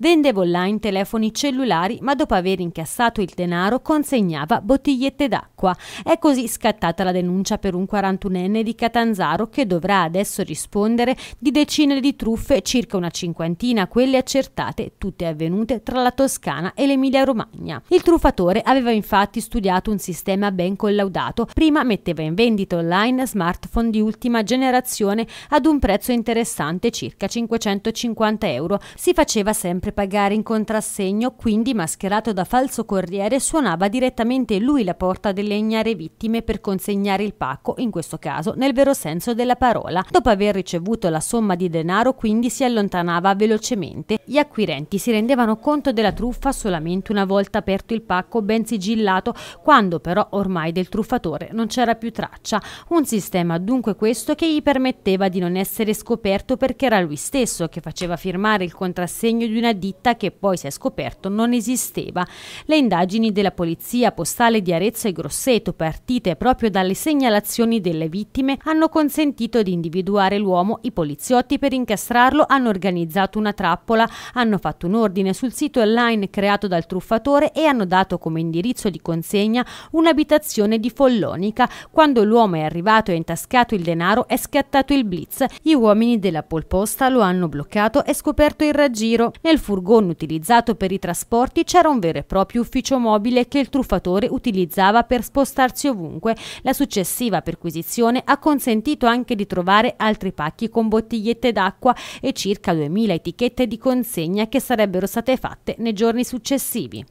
Vendeva online telefoni cellulari, ma dopo aver incassato il denaro consegnava bottigliette d'acqua. È così scattata la denuncia per un 41enne di Catanzaro che dovrà adesso rispondere di decine di truffe, circa una cinquantina quelle accertate, tutte avvenute tra la Toscana e l'Emilia-Romagna. Il truffatore aveva infatti studiato un sistema ben collaudato, prima metteva in vendita online smartphone di ultima generazione ad un prezzo interessante circa 550 euro, si faceva sempre sempre pagare in contrassegno, quindi mascherato da falso corriere suonava direttamente lui la porta delle ignare vittime per consegnare il pacco, in questo caso nel vero senso della parola. Dopo aver ricevuto la somma di denaro quindi si allontanava velocemente. Gli acquirenti si rendevano conto della truffa solamente una volta aperto il pacco ben sigillato, quando però ormai del truffatore non c'era più traccia. Un sistema dunque questo che gli permetteva di non essere scoperto perché era lui stesso che faceva firmare il contrassegno di una ditta che poi si è scoperto non esisteva. Le indagini della Polizia Postale di Arezzo e Grosseto, partite proprio dalle segnalazioni delle vittime, hanno consentito di individuare l'uomo. I poliziotti per incastrarlo hanno organizzato una trappola, hanno fatto un ordine sul sito online creato dal truffatore e hanno dato come indirizzo di consegna un'abitazione di Follonica. Quando l'uomo è arrivato e ha intascato il denaro è scattato il blitz. Gli uomini della Polposta lo hanno bloccato e scoperto il raggiro. Nel furgone utilizzato per i trasporti c'era un vero e proprio ufficio mobile che il truffatore utilizzava per spostarsi ovunque. La successiva perquisizione ha consentito anche di trovare altri pacchi con bottigliette d'acqua e circa 2000 etichette di consegna che sarebbero state fatte nei giorni successivi.